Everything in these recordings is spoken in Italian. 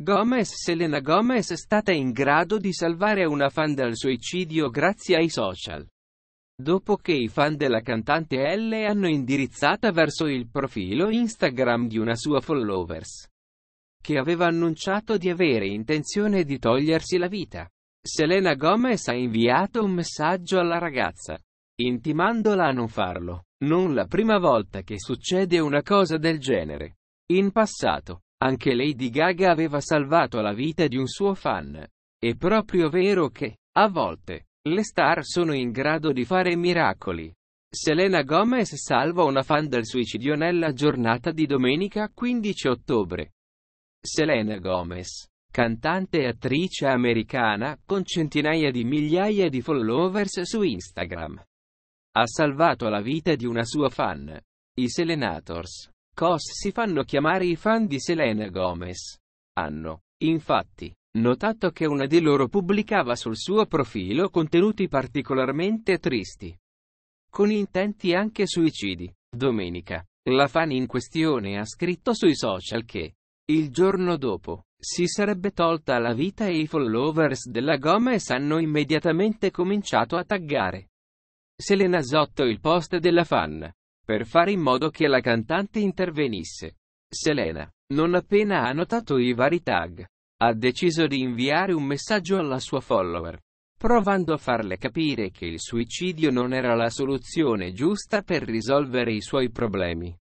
Gomez Selena Gomez è stata in grado di salvare una fan dal suicidio grazie ai social. Dopo che i fan della cantante L hanno indirizzata verso il profilo Instagram di una sua followers, che aveva annunciato di avere intenzione di togliersi la vita, Selena Gomez ha inviato un messaggio alla ragazza, intimandola a non farlo. Non la prima volta che succede una cosa del genere. In passato, anche Lady Gaga aveva salvato la vita di un suo fan. È proprio vero che, a volte, le star sono in grado di fare miracoli. Selena Gomez salva una fan dal suicidio nella giornata di domenica 15 ottobre. Selena Gomez, cantante e attrice americana con centinaia di migliaia di followers su Instagram, ha salvato la vita di una sua fan, i Selenators. Cos si fanno chiamare i fan di Selena Gomez. Hanno, infatti, notato che una di loro pubblicava sul suo profilo contenuti particolarmente tristi, con intenti anche suicidi. Domenica, la fan in questione ha scritto sui social che il giorno dopo si sarebbe tolta la vita e i followers della Gomez hanno immediatamente cominciato a taggare Selena sotto il post della fan per fare in modo che la cantante intervenisse. Selena, non appena ha notato i vari tag, ha deciso di inviare un messaggio alla sua follower, provando a farle capire che il suicidio non era la soluzione giusta per risolvere i suoi problemi.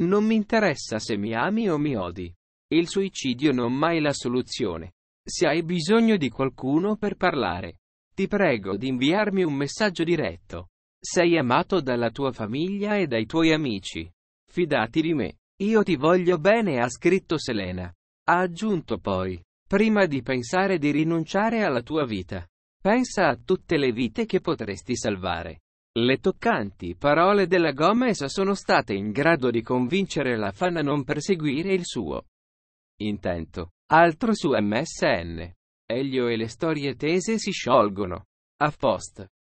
Non mi interessa se mi ami o mi odi. Il suicidio non è mai la soluzione. Se hai bisogno di qualcuno per parlare, ti prego di inviarmi un messaggio diretto. Sei amato dalla tua famiglia e dai tuoi amici. Fidati di me. Io ti voglio bene, ha scritto Selena. Ha aggiunto poi. Prima di pensare di rinunciare alla tua vita, pensa a tutte le vite che potresti salvare. Le toccanti parole della Gomez sono state in grado di convincere la fan a non perseguire il suo intento. Altro su MSN. Elio e le storie tese si sciolgono. A post.